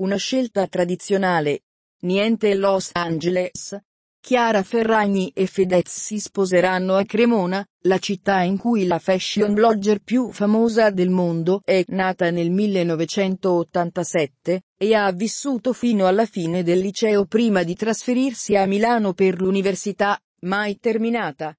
Una scelta tradizionale. Niente Los Angeles. Chiara Ferragni e Fedez si sposeranno a Cremona, la città in cui la fashion blogger più famosa del mondo è nata nel 1987, e ha vissuto fino alla fine del liceo prima di trasferirsi a Milano per l'università, mai terminata.